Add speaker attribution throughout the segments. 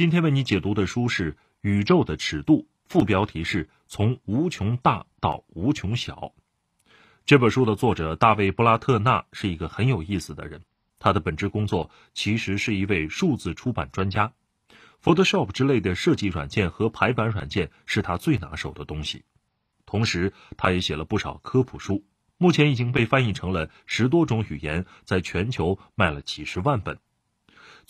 Speaker 1: 今天为你解读的书是《宇宙的尺度》，副标题是“从无穷大到无穷小”。这本书的作者大卫·布拉特纳是一个很有意思的人。他的本职工作其实是一位数字出版专家，Photoshop 之类的设计软件和排版软件是他最拿手的东西。同时，他也写了不少科普书，目前已经被翻译成了十多种语言，在全球卖了几十万本。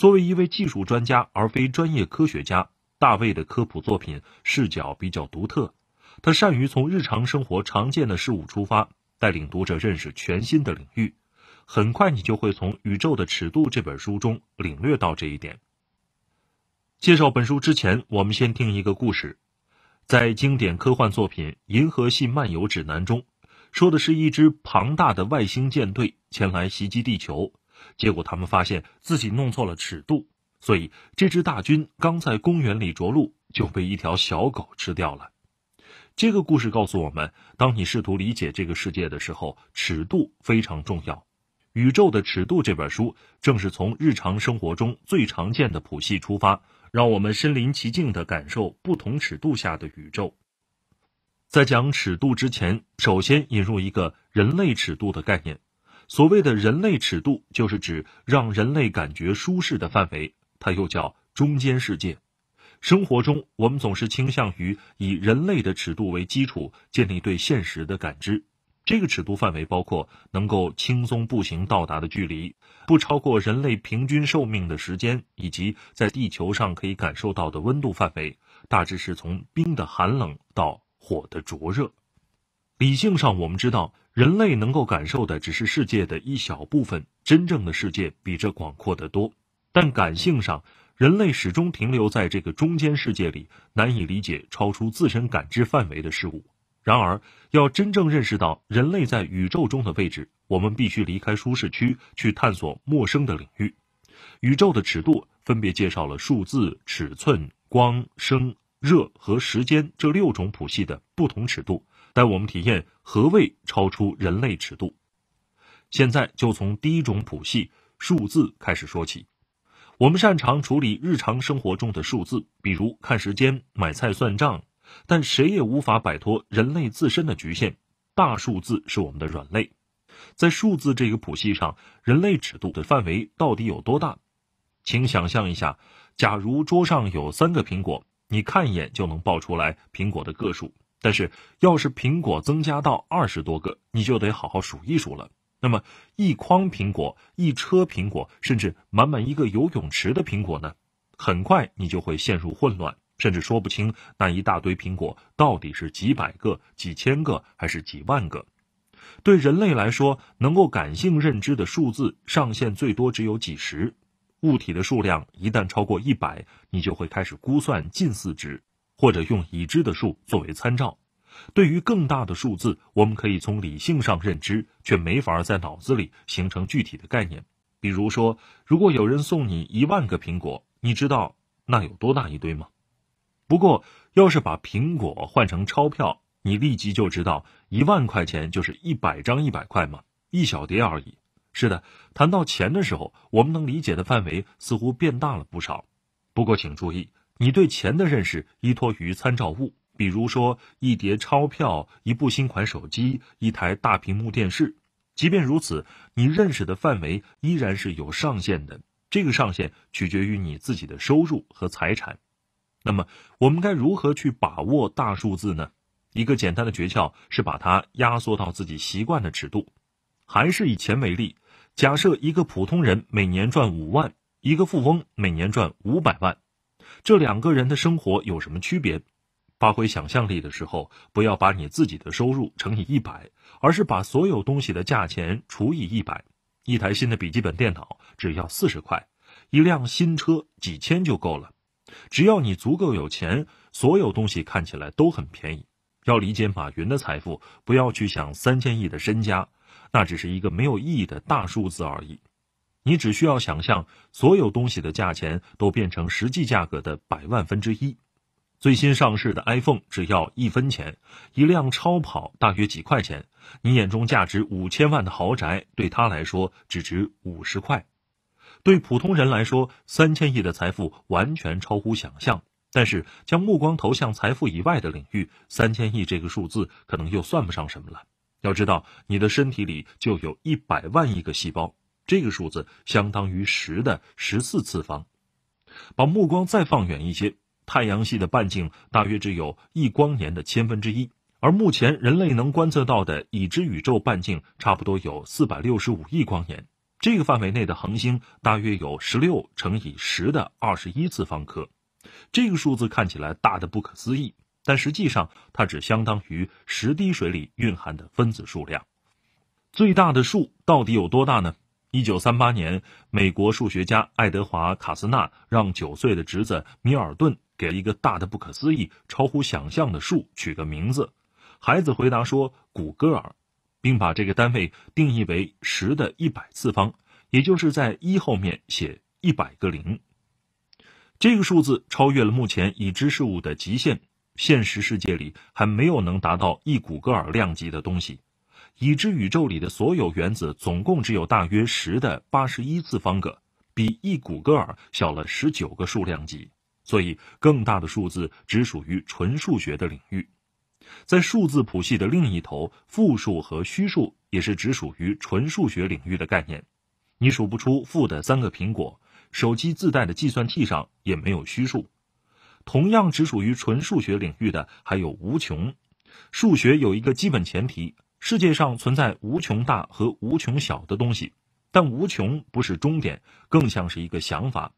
Speaker 1: 作为一位技术专家而非专业科学家，大卫的科普作品视角比较独特，他善于从日常生活常见的事物出发，带领读者认识全新的领域。很快你就会从《宇宙的尺度》这本书中领略到这一点。介绍本书之前，我们先听一个故事。在经典科幻作品《银河系漫游指南》中，说的是一支庞大的外星舰队前来袭击地球。结果，他们发现自己弄错了尺度，所以这只大军刚在公园里着陆就被一条小狗吃掉了。这个故事告诉我们，当你试图理解这个世界的时候，尺度非常重要。《宇宙的尺度》这本书正是从日常生活中最常见的谱系出发，让我们身临其境地感受不同尺度下的宇宙。在讲尺度之前，首先引入一个人类尺度的概念。所谓的人类尺度，就是指让人类感觉舒适的范围，它又叫中间世界。生活中，我们总是倾向于以人类的尺度为基础建立对现实的感知。这个尺度范围包括能够轻松步行到达的距离，不超过人类平均寿命的时间，以及在地球上可以感受到的温度范围，大致是从冰的寒冷到火的灼热。理性上，我们知道。人类能够感受的只是世界的一小部分，真正的世界比这广阔得多。但感性上，人类始终停留在这个中间世界里，难以理解超出自身感知范围的事物。然而，要真正认识到人类在宇宙中的位置，我们必须离开舒适区，去探索陌生的领域。宇宙的尺度分别介绍了数字、尺寸、光、声、热和时间这六种谱系的不同尺度。带我们体验何谓超出人类尺度。现在就从第一种谱系——数字开始说起。我们擅长处理日常生活中的数字，比如看时间、买菜算账。但谁也无法摆脱人类自身的局限。大数字是我们的软肋。在数字这个谱系上，人类尺度的范围到底有多大？请想象一下，假如桌上有三个苹果，你看一眼就能报出来苹果的个数。但是，要是苹果增加到二十多个，你就得好好数一数了。那么，一筐苹果、一车苹果，甚至满满一个游泳池的苹果呢？很快你就会陷入混乱，甚至说不清那一大堆苹果到底是几百个、几千个还是几万个。对人类来说，能够感性认知的数字上限最多只有几十。物体的数量一旦超过一百，你就会开始估算近似值。或者用已知的数作为参照，对于更大的数字，我们可以从理性上认知，却没法在脑子里形成具体的概念。比如说，如果有人送你一万个苹果，你知道那有多大一堆吗？不过，要是把苹果换成钞票，你立即就知道一万块钱就是一百张一百块嘛，一小叠而已。是的，谈到钱的时候，我们能理解的范围似乎变大了不少。不过，请注意。你对钱的认识依托于参照物，比如说一叠钞票、一部新款手机、一台大屏幕电视。即便如此，你认识的范围依然是有上限的。这个上限取决于你自己的收入和财产。那么，我们该如何去把握大数字呢？一个简单的诀窍是把它压缩到自己习惯的尺度。还是以钱为例，假设一个普通人每年赚五万，一个富翁每年赚五百万。这两个人的生活有什么区别？发挥想象力的时候，不要把你自己的收入乘以一百，而是把所有东西的价钱除以一百。一台新的笔记本电脑只要四十块，一辆新车几千就够了。只要你足够有钱，所有东西看起来都很便宜。要理解马云的财富，不要去想三千亿的身家，那只是一个没有意义的大数字而已。你只需要想象，所有东西的价钱都变成实际价格的百万分之一。最新上市的 iPhone 只要一分钱，一辆超跑大约几块钱。你眼中价值五千万的豪宅，对他来说只值五十块。对普通人来说，三千亿的财富完全超乎想象。但是，将目光投向财富以外的领域，三千亿这个数字可能又算不上什么了。要知道，你的身体里就有一百万亿个细胞。这个数字相当于十的十四次方。把目光再放远一些，太阳系的半径大约只有一光年的千分之一，而目前人类能观测到的已知宇宙半径差不多有四百六十五亿光年。这个范围内的恒星大约有十六乘以十的二十一次方颗。这个数字看起来大的不可思议，但实际上它只相当于十滴水里蕴含的分子数量。最大的数到底有多大呢？一九三八年，美国数学家爱德华·卡斯纳让九岁的侄子米尔顿给了一个大的、不可思议、超乎想象的数取个名字。孩子回答说“古戈尔”，并把这个单位定义为十的一百次方，也就是在一后面写一百个零。这个数字超越了目前已知事物的极限，现实世界里还没有能达到一古戈尔量级的东西。已知宇宙里的所有原子总共只有大约十的八十一次方个，比一古戈尔小了十九个数量级。所以，更大的数字只属于纯数学的领域。在数字谱系的另一头，负数和虚数也是只属于纯数学领域的概念。你数不出负的三个苹果，手机自带的计算器上也没有虚数。同样，只属于纯数学领域的还有无穷。数学有一个基本前提。世界上存在无穷大和无穷小的东西，但无穷不是终点，更像是一个想法。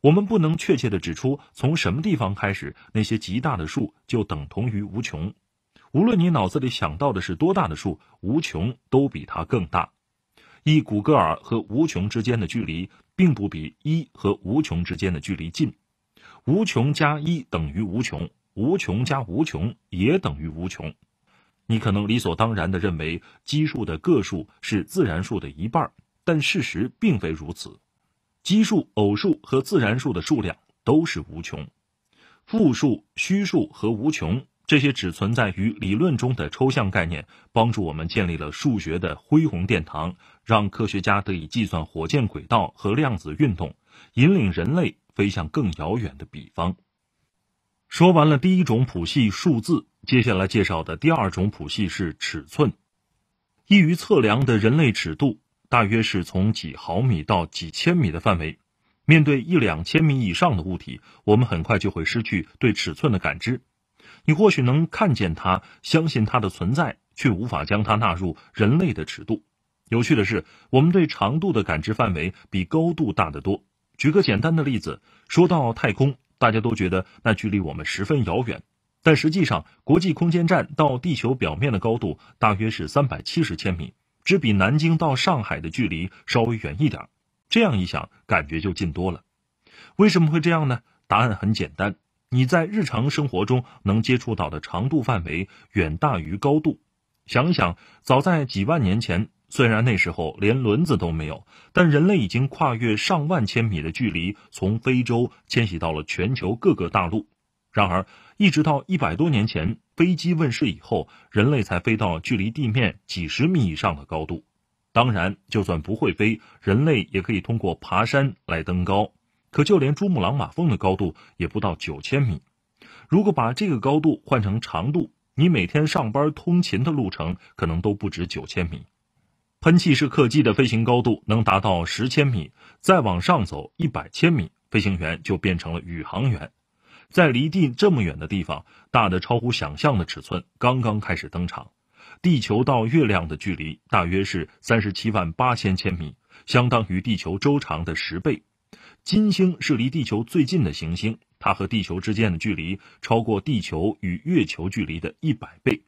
Speaker 1: 我们不能确切的指出从什么地方开始，那些极大的数就等同于无穷。无论你脑子里想到的是多大的数，无穷都比它更大。一古戈尔和无穷之间的距离，并不比一和无穷之间的距离近。无穷加一等于无穷，无穷加无穷也等于无穷。你可能理所当然地认为奇数的个数是自然数的一半，但事实并非如此。奇数、偶数和自然数的数量都是无穷。复数、虚数和无穷这些只存在于理论中的抽象概念，帮助我们建立了数学的恢宏殿堂，让科学家得以计算火箭轨道和量子运动，引领人类飞向更遥远的彼方。说完了第一种谱系数字，接下来介绍的第二种谱系是尺寸，易于测量的人类尺度大约是从几毫米到几千米的范围。面对一两千米以上的物体，我们很快就会失去对尺寸的感知。你或许能看见它，相信它的存在，却无法将它纳入人类的尺度。有趣的是，我们对长度的感知范围比高度大得多。举个简单的例子，说到太空。大家都觉得那距离我们十分遥远，但实际上，国际空间站到地球表面的高度大约是三百七十千米，只比南京到上海的距离稍微远一点。这样一想，感觉就近多了。为什么会这样呢？答案很简单：你在日常生活中能接触到的长度范围远大于高度。想一想，早在几万年前。虽然那时候连轮子都没有，但人类已经跨越上万千米的距离，从非洲迁徙到了全球各个大陆。然而，一直到一百多年前飞机问世以后，人类才飞到距离地面几十米以上的高度。当然，就算不会飞，人类也可以通过爬山来登高。可就连珠穆朗玛峰的高度也不到九千米。如果把这个高度换成长度，你每天上班通勤的路程可能都不止九千米。喷气式客机的飞行高度能达到十千米，再往上走一百千米，飞行员就变成了宇航员。在离地这么远的地方，大的超乎想象的尺寸刚刚开始登场。地球到月亮的距离大约是三十七万八千千米，相当于地球周长的十倍。金星是离地球最近的行星，它和地球之间的距离超过地球与月球距离的一百倍。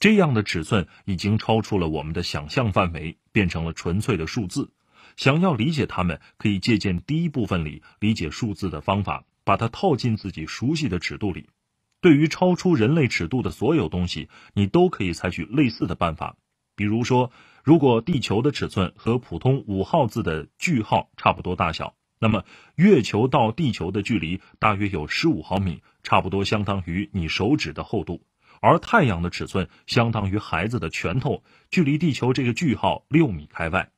Speaker 1: 这样的尺寸已经超出了我们的想象范围，变成了纯粹的数字。想要理解它们，可以借鉴第一部分里理解数字的方法，把它套进自己熟悉的尺度里。对于超出人类尺度的所有东西，你都可以采取类似的办法。比如说，如果地球的尺寸和普通五号字的句号差不多大小，那么月球到地球的距离大约有十五毫米，差不多相当于你手指的厚度。而太阳的尺寸相当于孩子的拳头，距离地球这个句号六米开外。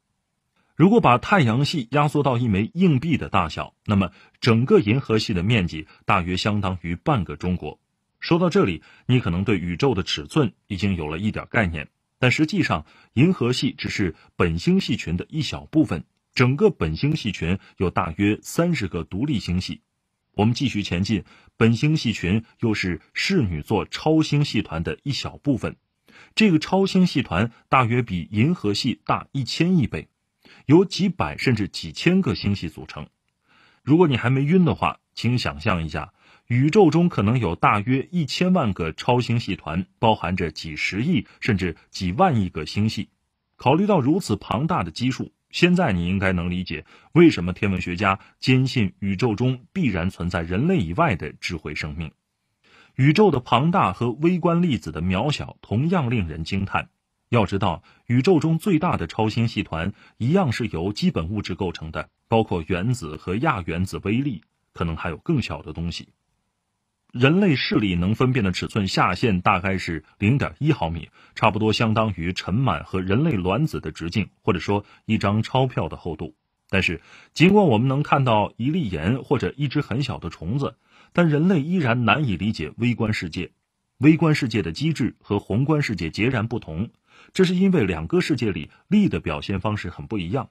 Speaker 1: 如果把太阳系压缩到一枚硬币的大小，那么整个银河系的面积大约相当于半个中国。说到这里，你可能对宇宙的尺寸已经有了一点概念。但实际上，银河系只是本星系群的一小部分，整个本星系群有大约三十个独立星系。我们继续前进，本星系群又是室女座超星系团的一小部分。这个超星系团大约比银河系大一千亿倍，由几百甚至几千个星系组成。如果你还没晕的话，请想象一下，宇宙中可能有大约一千万个超星系团，包含着几十亿甚至几万亿个星系。考虑到如此庞大的基数。现在你应该能理解为什么天文学家坚信宇宙中必然存在人类以外的智慧生命。宇宙的庞大和微观粒子的渺小同样令人惊叹。要知道，宇宙中最大的超星系团一样是由基本物质构成的，包括原子和亚原子微粒，可能还有更小的东西。人类视力能分辨的尺寸下限大概是零点一毫米，差不多相当于尘螨和人类卵子的直径，或者说一张钞票的厚度。但是，尽管我们能看到一粒盐或者一只很小的虫子，但人类依然难以理解微观世界。微观世界的机制和宏观世界截然不同，这是因为两个世界里力的表现方式很不一样。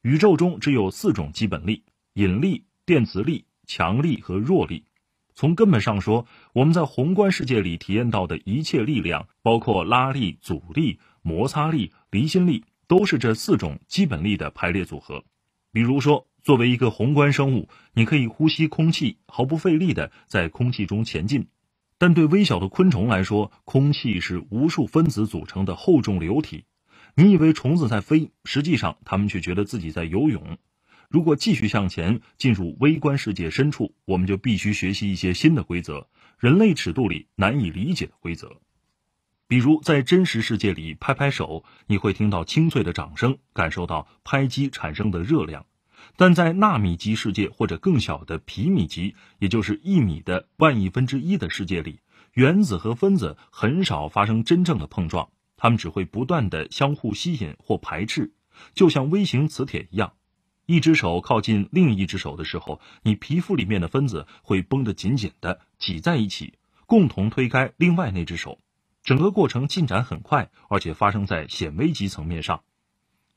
Speaker 1: 宇宙中只有四种基本力：引力、电磁力、强力和弱力。从根本上说，我们在宏观世界里体验到的一切力量，包括拉力、阻力、摩擦力、离心力，都是这四种基本力的排列组合。比如说，作为一个宏观生物，你可以呼吸空气，毫不费力地在空气中前进；但对微小的昆虫来说，空气是无数分子组成的厚重流体。你以为虫子在飞，实际上它们却觉得自己在游泳。如果继续向前进入微观世界深处，我们就必须学习一些新的规则，人类尺度里难以理解的规则。比如，在真实世界里拍拍手，你会听到清脆的掌声，感受到拍击产生的热量；但在纳米级世界或者更小的皮米级（也就是一米的万亿分之一的世界里），原子和分子很少发生真正的碰撞，它们只会不断地相互吸引或排斥，就像微型磁铁一样。一只手靠近另一只手的时候，你皮肤里面的分子会绷得紧紧的，挤在一起，共同推开另外那只手。整个过程进展很快，而且发生在显微级层面上。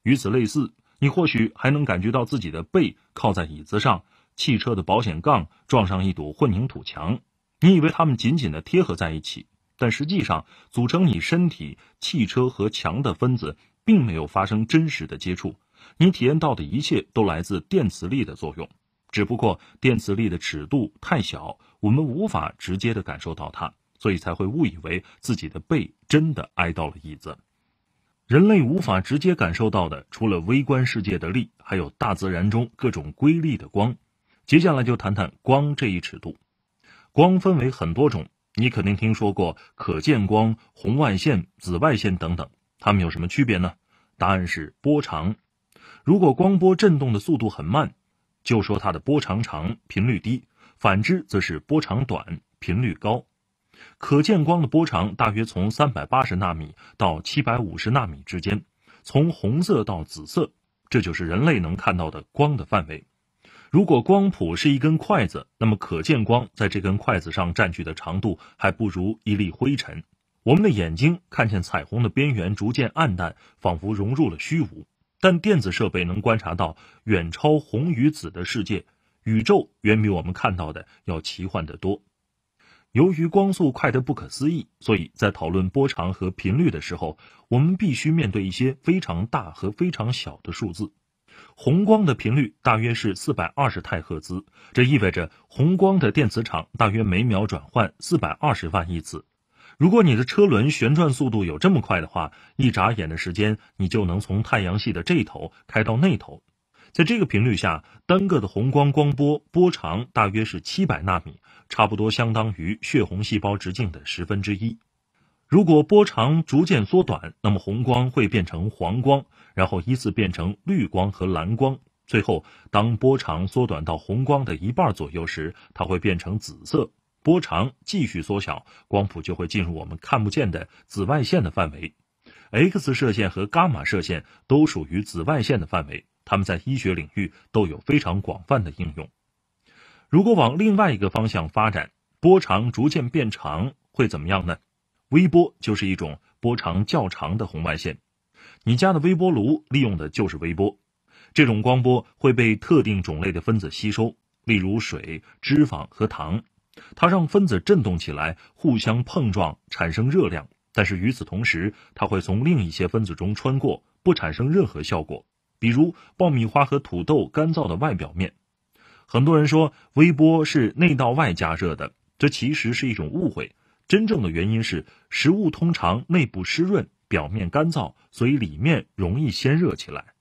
Speaker 1: 与此类似，你或许还能感觉到自己的背靠在椅子上，汽车的保险杠撞上一堵混凝土墙。你以为它们紧紧地贴合在一起，但实际上组成你身体、汽车和墙的分子并没有发生真实的接触。你体验到的一切都来自电磁力的作用，只不过电磁力的尺度太小，我们无法直接的感受到它，所以才会误以为自己的背真的挨到了椅子。人类无法直接感受到的，除了微观世界的力，还有大自然中各种瑰丽的光。接下来就谈谈光这一尺度。光分为很多种，你肯定听说过可见光、红外线、紫外线等等，它们有什么区别呢？答案是波长。如果光波振动的速度很慢，就说它的波长长、频率低；反之，则是波长短、频率高。可见光的波长大约从三百八十纳米到七百五十纳米之间，从红色到紫色，这就是人类能看到的光的范围。如果光谱是一根筷子，那么可见光在这根筷子上占据的长度还不如一粒灰尘。我们的眼睛看见彩虹的边缘逐渐暗淡，仿佛融入了虚无。但电子设备能观察到远超红与紫的世界，宇宙远比我们看到的要奇幻得多。由于光速快得不可思议，所以在讨论波长和频率的时候，我们必须面对一些非常大和非常小的数字。红光的频率大约是四百二十太赫兹，这意味着红光的电磁场大约每秒转换四百二十万亿次。如果你的车轮旋转速度有这么快的话，一眨眼的时间，你就能从太阳系的这头开到那头。在这个频率下，单个的红光光波波长大约是七百纳米，差不多相当于血红细胞直径的十分之一。如果波长逐渐缩短，那么红光会变成黄光，然后依次变成绿光和蓝光，最后当波长缩短到红光的一半左右时，它会变成紫色。波长继续缩小，光谱就会进入我们看不见的紫外线的范围。X 射线和伽马射线都属于紫外线的范围，它们在医学领域都有非常广泛的应用。如果往另外一个方向发展，波长逐渐变长会怎么样呢？微波就是一种波长较长的红外线。你家的微波炉利用的就是微波。这种光波会被特定种类的分子吸收，例如水、脂肪和糖。它让分子振动起来，互相碰撞产生热量，但是与此同时，它会从另一些分子中穿过，不产生任何效果。比如爆米花和土豆干燥的外表面。很多人说微波是内到外加热的，这其实是一种误会。真正的原因是，食物通常内部湿润，表面干燥，所以里面容易先热起来。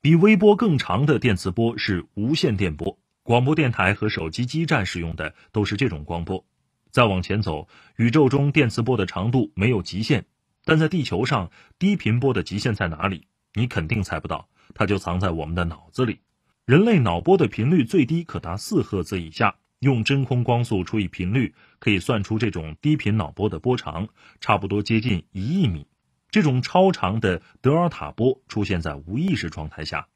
Speaker 1: 比微波更长的电磁波是无线电波。广播电台和手机基站使用的都是这种光波。再往前走，宇宙中电磁波的长度没有极限，但在地球上，低频波的极限在哪里？你肯定猜不到，它就藏在我们的脑子里。人类脑波的频率最低可达四赫兹以下，用真空光速除以频率，可以算出这种低频脑波的波长，差不多接近一亿米。这种超长的德尔塔波出现在无意识状态下。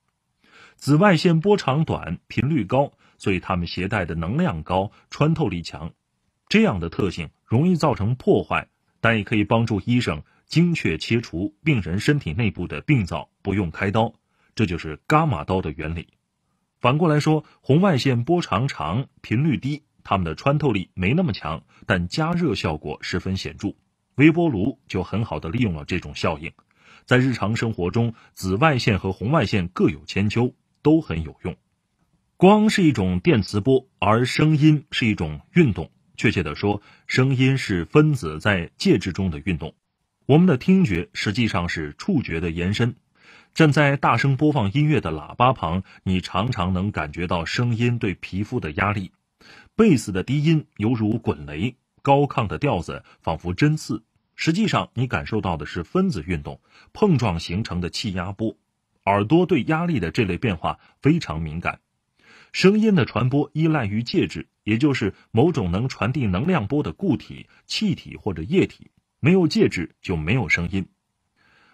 Speaker 1: 紫外线波长短，频率高。所以它们携带的能量高，穿透力强，这样的特性容易造成破坏，但也可以帮助医生精确切除病人身体内部的病灶，不用开刀。这就是伽马刀的原理。反过来说，红外线波长长，频率低，它们的穿透力没那么强，但加热效果十分显著。微波炉就很好的利用了这种效应。在日常生活中，紫外线和红外线各有千秋，都很有用。光是一种电磁波，而声音是一种运动。确切地说，声音是分子在介质中的运动。我们的听觉实际上是触觉的延伸。站在大声播放音乐的喇叭旁，你常常能感觉到声音对皮肤的压力。贝斯的低音犹如滚雷，高亢的调子仿佛针刺。实际上，你感受到的是分子运动、碰撞形成的气压波。耳朵对压力的这类变化非常敏感。声音的传播依赖于介质，也就是某种能传递能量波的固体、气体或者液体。没有介质就没有声音。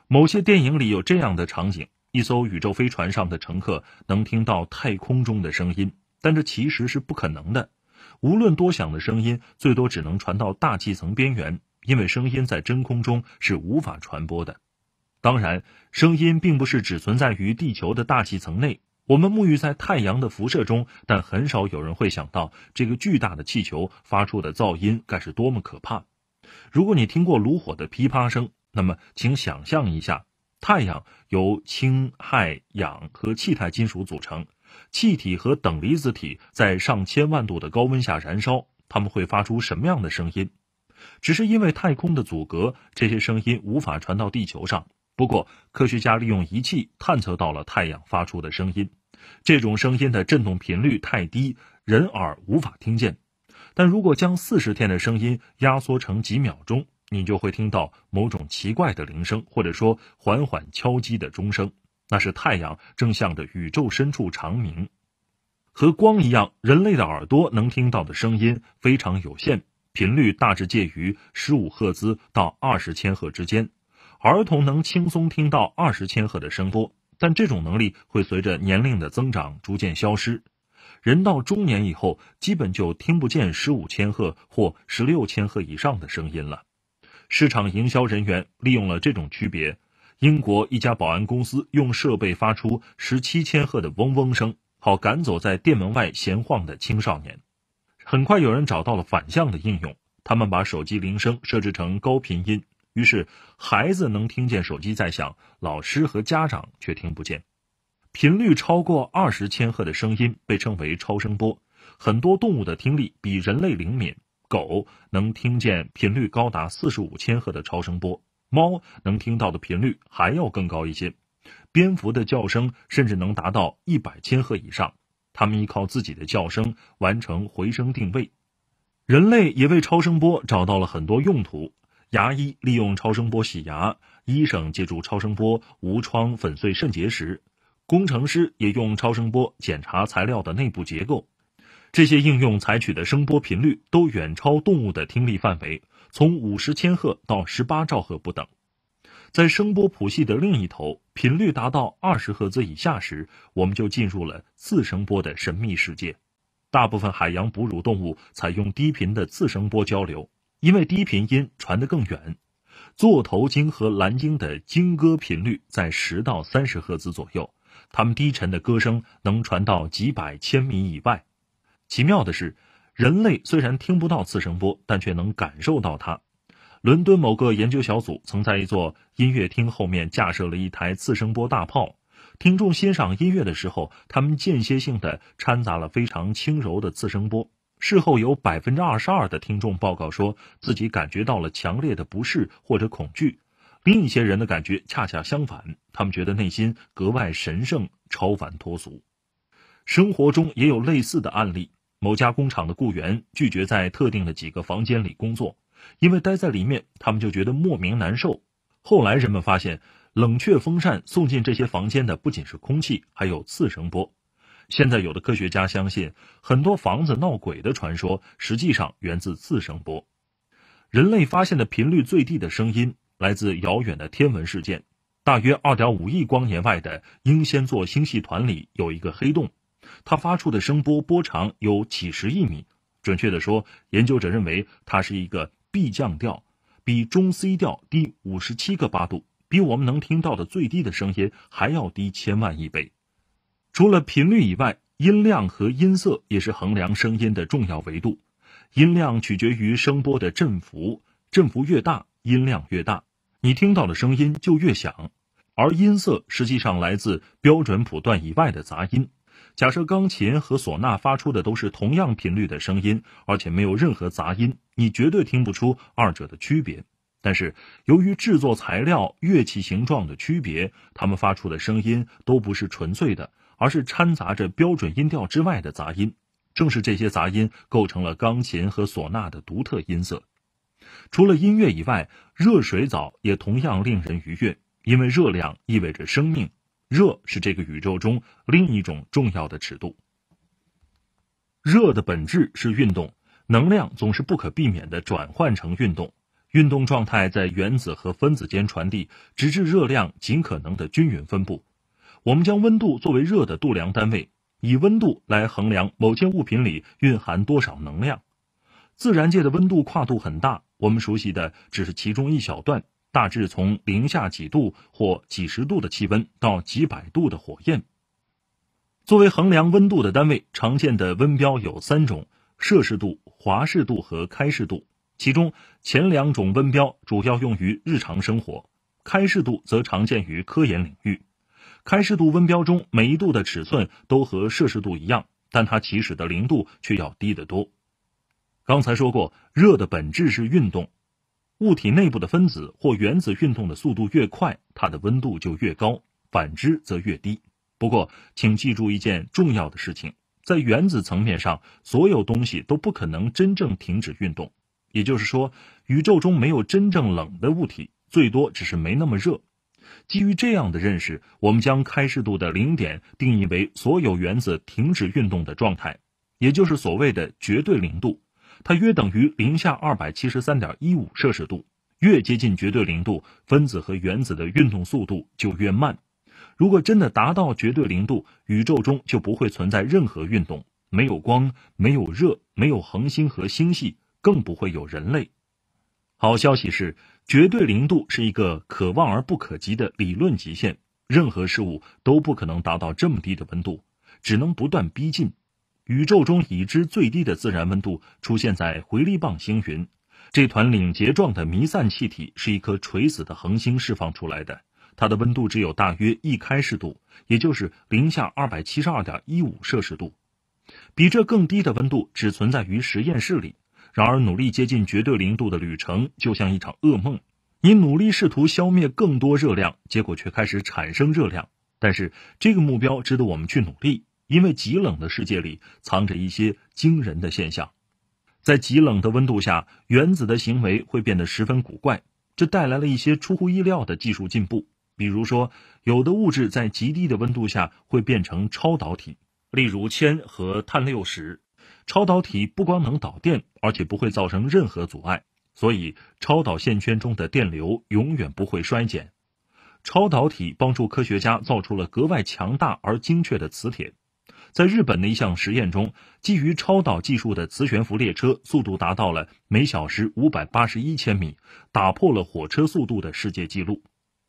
Speaker 1: 某些电影里有这样的场景：一艘宇宙飞船上的乘客能听到太空中的声音，但这其实是不可能的。无论多响的声音，最多只能传到大气层边缘，因为声音在真空中是无法传播的。当然，声音并不是只存在于地球的大气层内。我们沐浴在太阳的辐射中，但很少有人会想到这个巨大的气球发出的噪音该是多么可怕。如果你听过炉火的噼啪声，那么请想象一下，太阳由氢、氦、氧和气态金属组成，气体和等离子体在上千万度的高温下燃烧，它们会发出什么样的声音？只是因为太空的阻隔，这些声音无法传到地球上。不过，科学家利用仪器探测到了太阳发出的声音。这种声音的振动频率太低，人耳无法听见。但如果将四十天的声音压缩成几秒钟，你就会听到某种奇怪的铃声，或者说缓缓敲击的钟声。那是太阳正向着宇宙深处长鸣。和光一样，人类的耳朵能听到的声音非常有限，频率大致介于十五赫兹到二十千赫之间。儿童能轻松听到二十千赫的声波，但这种能力会随着年龄的增长逐渐消失。人到中年以后，基本就听不见十五千赫或十六千赫以上的声音了。市场营销人员利用了这种区别，英国一家保安公司用设备发出十七千赫的嗡嗡声，好赶走在店门外闲晃的青少年。很快有人找到了反向的应用，他们把手机铃声设置成高频音。于是，孩子能听见手机在响，老师和家长却听不见。频率超过二十千赫的声音被称为超声波。很多动物的听力比人类灵敏，狗能听见频率高达四十五千赫的超声波，猫能听到的频率还要更高一些。蝙蝠的叫声甚至能达到一百千赫以上，它们依靠自己的叫声完成回声定位。人类也为超声波找到了很多用途。牙医利用超声波洗牙，医生借助超声波无创粉碎肾结石，工程师也用超声波检查材料的内部结构。这些应用采取的声波频率都远超动物的听力范围，从五十千赫到十八兆赫不等。在声波谱系的另一头，频率达到二十赫兹以下时，我们就进入了次声波的神秘世界。大部分海洋哺乳动物采用低频的次声波交流。因为低频音传得更远，座头鲸和蓝鲸的鲸歌频率在十到三十赫兹左右，它们低沉的歌声能传到几百千米以外。奇妙的是，人类虽然听不到次声波，但却能感受到它。伦敦某个研究小组曾在一座音乐厅后面架设了一台次声波大炮，听众欣赏音乐的时候，他们间歇性地掺杂了非常轻柔的次声波。事后有百分之二十二的听众报告说自己感觉到了强烈的不适或者恐惧，另一些人的感觉恰恰相反，他们觉得内心格外神圣、超凡脱俗。生活中也有类似的案例：某家工厂的雇员拒绝在特定的几个房间里工作，因为待在里面他们就觉得莫名难受。后来人们发现，冷却风扇送进这些房间的不仅是空气，还有次声波。现在，有的科学家相信，很多房子闹鬼的传说实际上源自次声波。人类发现的频率最低的声音来自遥远的天文事件，大约二点五亿光年外的英仙座星系团里有一个黑洞，它发出的声波波长有几十亿米。准确地说，研究者认为它是一个 B 降调，比中 C 调低五十七个八度，比我们能听到的最低的声音还要低千万亿倍。除了频率以外，音量和音色也是衡量声音的重要维度。音量取决于声波的振幅，振幅越大，音量越大，你听到的声音就越响。而音色实际上来自标准谱段以外的杂音。假设钢琴和唢呐发出的都是同样频率的声音，而且没有任何杂音，你绝对听不出二者的区别。但是，由于制作材料、乐器形状的区别，它们发出的声音都不是纯粹的。而是掺杂着标准音调之外的杂音，正是这些杂音构成了钢琴和唢呐的独特音色。除了音乐以外，热水澡也同样令人愉悦，因为热量意味着生命。热是这个宇宙中另一种重要的尺度。热的本质是运动，能量总是不可避免的转换成运动。运动状态在原子和分子间传递，直至热量尽可能的均匀分布。我们将温度作为热的度量单位，以温度来衡量某件物品里蕴含多少能量。自然界的温度跨度很大，我们熟悉的只是其中一小段，大致从零下几度或几十度的气温到几百度的火焰。作为衡量温度的单位，常见的温标有三种：摄氏度、华氏度和开氏度。其中前两种温标主要用于日常生活，开氏度则常见于科研领域。开氏度温标中每一度的尺寸都和摄氏度一样，但它起始的零度却要低得多。刚才说过，热的本质是运动，物体内部的分子或原子运动的速度越快，它的温度就越高，反之则越低。不过，请记住一件重要的事情：在原子层面上，所有东西都不可能真正停止运动。也就是说，宇宙中没有真正冷的物体，最多只是没那么热。基于这样的认识，我们将开氏度的零点定义为所有原子停止运动的状态，也就是所谓的绝对零度。它约等于零下二百七十三点一五摄氏度。越接近绝对零度，分子和原子的运动速度就越慢。如果真的达到绝对零度，宇宙中就不会存在任何运动，没有光，没有热，没有恒星和星系，更不会有人类。好消息是。绝对零度是一个可望而不可及的理论极限，任何事物都不可能达到这么低的温度，只能不断逼近。宇宙中已知最低的自然温度出现在回力棒星云，这团领结状的弥散气体是一颗垂死的恒星释放出来的，它的温度只有大约一开氏度，也就是零下二百七十二点一五摄氏度。比这更低的温度只存在于实验室里。然而，努力接近绝对零度的旅程就像一场噩梦。你努力试图消灭更多热量，结果却开始产生热量。但是，这个目标值得我们去努力，因为极冷的世界里藏着一些惊人的现象。在极冷的温度下，原子的行为会变得十分古怪，这带来了一些出乎意料的技术进步。比如说，有的物质在极低的温度下会变成超导体，例如铅和碳六十。超导体不光能导电，而且不会造成任何阻碍，所以超导线圈中的电流永远不会衰减。超导体帮助科学家造出了格外强大而精确的磁铁。在日本的一项实验中，基于超导技术的磁悬浮列车速度达到了每小时五百八十一千米，打破了火车速度的世界纪录。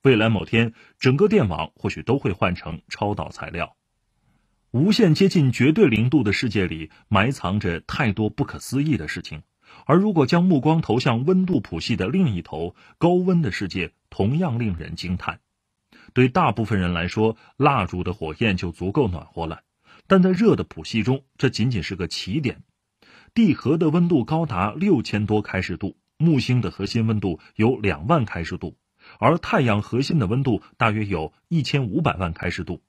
Speaker 1: 未来某天，整个电网或许都会换成超导材料。无限接近绝对零度的世界里埋藏着太多不可思议的事情，而如果将目光投向温度谱系的另一头，高温的世界同样令人惊叹。对大部分人来说，蜡烛的火焰就足够暖和了，但在热的谱系中，这仅仅是个起点。地核的温度高达六千多开氏度，木星的核心温度有两万开氏度，而太阳核心的温度大约有一千五百万开氏度。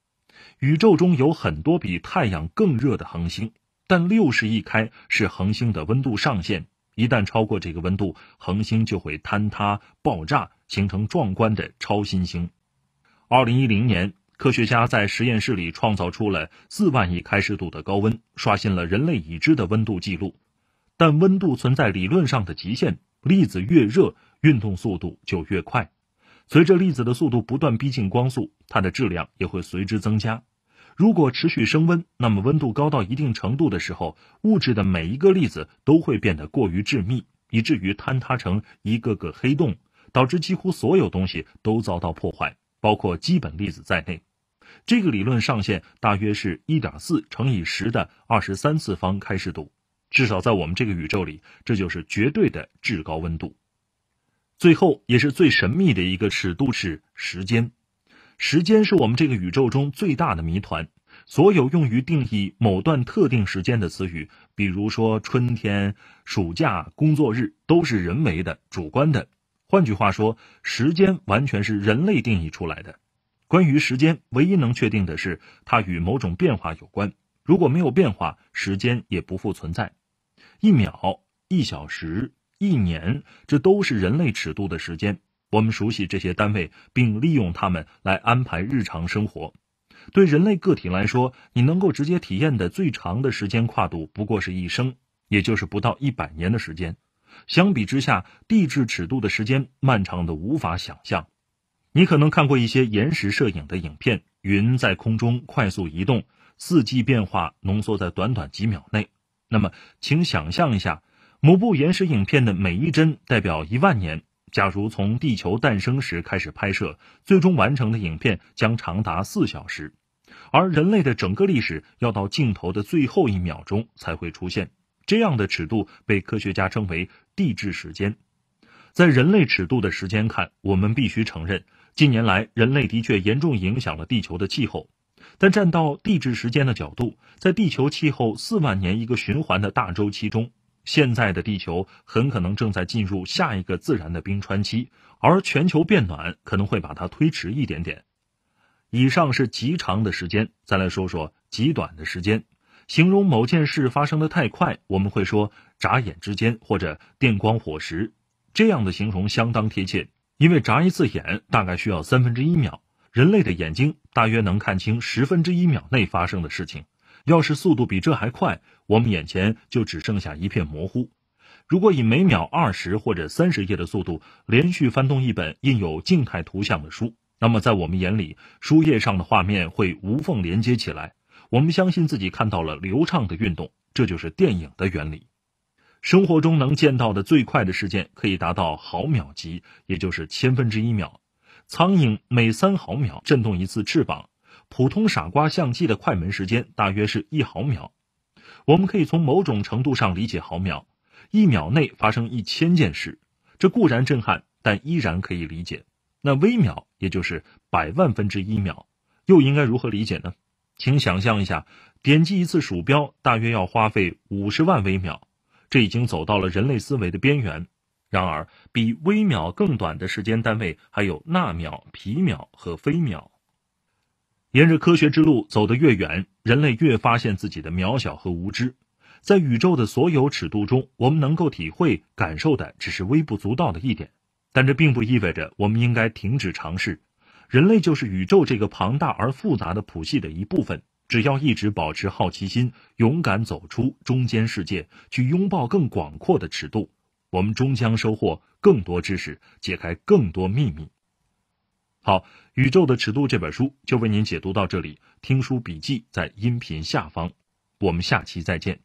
Speaker 1: 宇宙中有很多比太阳更热的恒星，但六十亿开是恒星的温度上限。一旦超过这个温度，恒星就会坍塌、爆炸，形成壮观的超新星。二零一零年，科学家在实验室里创造出了四万亿开氏度的高温，刷新了人类已知的温度记录。但温度存在理论上的极限，粒子越热，运动速度就越快。随着粒子的速度不断逼近光速，它的质量也会随之增加。如果持续升温，那么温度高到一定程度的时候，物质的每一个粒子都会变得过于致密，以至于坍塌成一个个黑洞，导致几乎所有东西都遭到破坏，包括基本粒子在内。这个理论上限大约是一点四乘以十的二十三次方开氏度，至少在我们这个宇宙里，这就是绝对的至高温度。最后也是最神秘的一个尺度是时间，时间是我们这个宇宙中最大的谜团。所有用于定义某段特定时间的词语，比如说春天、暑假、工作日，都是人为的、主观的。换句话说，时间完全是人类定义出来的。关于时间，唯一能确定的是它与某种变化有关。如果没有变化，时间也不复存在。一秒，一小时。一年，这都是人类尺度的时间。我们熟悉这些单位，并利用它们来安排日常生活。对人类个体来说，你能够直接体验的最长的时间跨度不过是一生，也就是不到一百年的时间。相比之下，地质尺度的时间漫长的无法想象。你可能看过一些延时摄影的影片，云在空中快速移动，四季变化浓缩在短短几秒内。那么，请想象一下。某部延时影片的每一帧代表一万年。假如从地球诞生时开始拍摄，最终完成的影片将长达四小时，而人类的整个历史要到镜头的最后一秒钟才会出现。这样的尺度被科学家称为地质时间。在人类尺度的时间看，我们必须承认，近年来人类的确严重影响了地球的气候。但站到地质时间的角度，在地球气候四万年一个循环的大周期中。现在的地球很可能正在进入下一个自然的冰川期，而全球变暖可能会把它推迟一点点。以上是极长的时间，再来说说极短的时间。形容某件事发生的太快，我们会说“眨眼之间”或者“电光火石”，这样的形容相当贴切。因为眨一次眼大概需要三分之一秒，人类的眼睛大约能看清十分之一秒内发生的事情。要是速度比这还快，我们眼前就只剩下一片模糊。如果以每秒二十或者三十页的速度连续翻动一本印有静态图像的书，那么在我们眼里，书页上的画面会无缝连接起来。我们相信自己看到了流畅的运动，这就是电影的原理。生活中能见到的最快的事件可以达到毫秒级，也就是千分之一秒。苍蝇每三毫秒振动一次翅膀。普通傻瓜相机的快门时间大约是一毫秒，我们可以从某种程度上理解毫秒，一秒内发生一千件事，这固然震撼，但依然可以理解。那微秒，也就是百万分之一秒，又应该如何理解呢？请想象一下，点击一次鼠标大约要花费五十万微秒，这已经走到了人类思维的边缘。然而，比微秒更短的时间单位还有纳秒、皮秒和飞秒。沿着科学之路走得越远，人类越发现自己的渺小和无知。在宇宙的所有尺度中，我们能够体会感受的只是微不足道的一点。但这并不意味着我们应该停止尝试。人类就是宇宙这个庞大而复杂的谱系的一部分。只要一直保持好奇心，勇敢走出中间世界，去拥抱更广阔的尺度，我们终将收获更多知识，解开更多秘密。好，《宇宙的尺度》这本书就为您解读到这里。听书笔记在音频下方，我们下期再见。